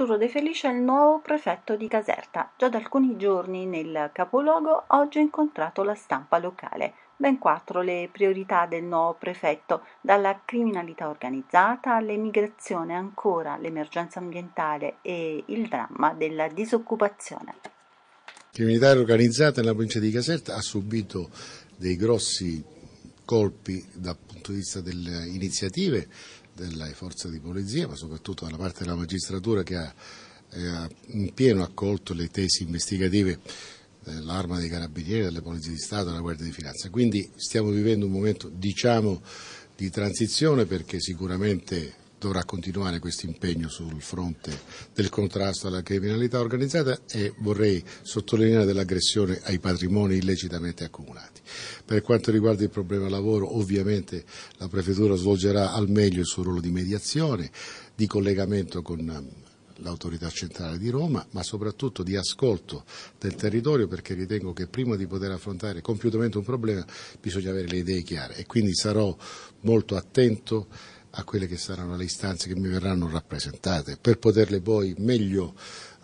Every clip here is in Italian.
Arturo De Felice è il nuovo prefetto di Caserta. Già da alcuni giorni nel capoluogo oggi ho incontrato la stampa locale. Ben quattro le priorità del nuovo prefetto, dalla criminalità organizzata all'emigrazione ancora, l'emergenza ambientale e il dramma della disoccupazione. La criminalità organizzata nella provincia di Caserta ha subito dei grossi colpi dal punto di vista delle iniziative delle forze di polizia, ma soprattutto dalla parte della magistratura che ha eh, in pieno accolto le tesi investigative dell'arma dei carabinieri, delle polizie di Stato, e della Guardia di Finanza. Quindi stiamo vivendo un momento, diciamo, di transizione perché sicuramente dovrà continuare questo impegno sul fronte del contrasto alla criminalità organizzata e vorrei sottolineare dell'aggressione ai patrimoni illecitamente accumulati. Per quanto riguarda il problema lavoro, ovviamente la Prefettura svolgerà al meglio il suo ruolo di mediazione, di collegamento con um, l'autorità centrale di Roma, ma soprattutto di ascolto del territorio perché ritengo che prima di poter affrontare compiutamente un problema bisogna avere le idee chiare e quindi sarò molto attento a quelle che saranno le istanze che mi verranno rappresentate per poterle poi meglio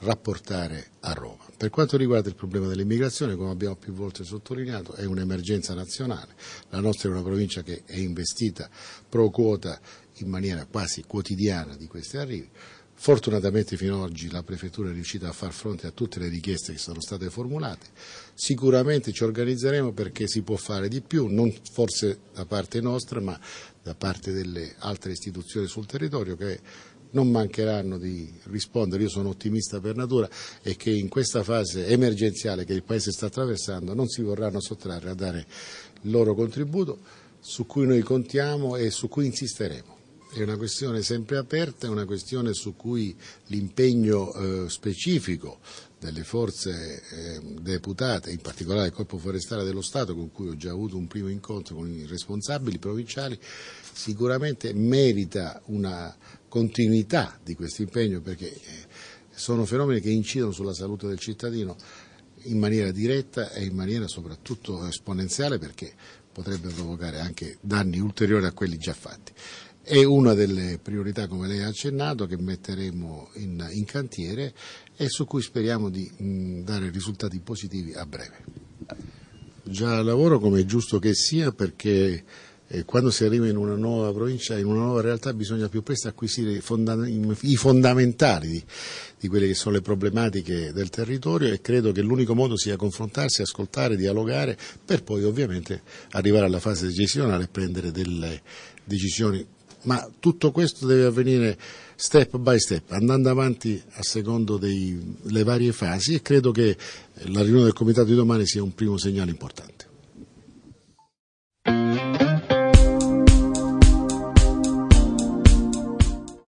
rapportare a Roma. Per quanto riguarda il problema dell'immigrazione, come abbiamo più volte sottolineato, è un'emergenza nazionale. La nostra è una provincia che è investita pro quota in maniera quasi quotidiana di questi arrivi. Fortunatamente fino ad oggi la Prefettura è riuscita a far fronte a tutte le richieste che sono state formulate, sicuramente ci organizzeremo perché si può fare di più, non forse da parte nostra ma da parte delle altre istituzioni sul territorio che non mancheranno di rispondere, io sono ottimista per natura e che in questa fase emergenziale che il Paese sta attraversando non si vorranno sottrarre a dare il loro contributo su cui noi contiamo e su cui insisteremo è una questione sempre aperta, è una questione su cui l'impegno eh, specifico delle forze eh, deputate, in particolare del Corpo Forestale dello Stato, con cui ho già avuto un primo incontro con i responsabili provinciali, sicuramente merita una continuità di questo impegno perché eh, sono fenomeni che incidono sulla salute del cittadino in maniera diretta e in maniera soprattutto esponenziale perché potrebbe provocare anche danni ulteriori a quelli già fatti. È una delle priorità, come lei ha accennato, che metteremo in, in cantiere e su cui speriamo di mh, mm, dare risultati positivi a breve. Già lavoro come è giusto che sia perché eh, quando si arriva in una nuova provincia, in una nuova realtà, bisogna più presto acquisire fonda i fondamentali di, di, quelle che sono le problematiche del territorio e credo che l'unico modo sia confrontarsi, ascoltare, dialogare per poi ovviamente arrivare alla fase decisionale e prendere delle decisioni ma tutto questo deve avvenire step by step, andando avanti a secondo delle varie fasi e credo che la riunione del Comitato di domani sia un primo segnale importante.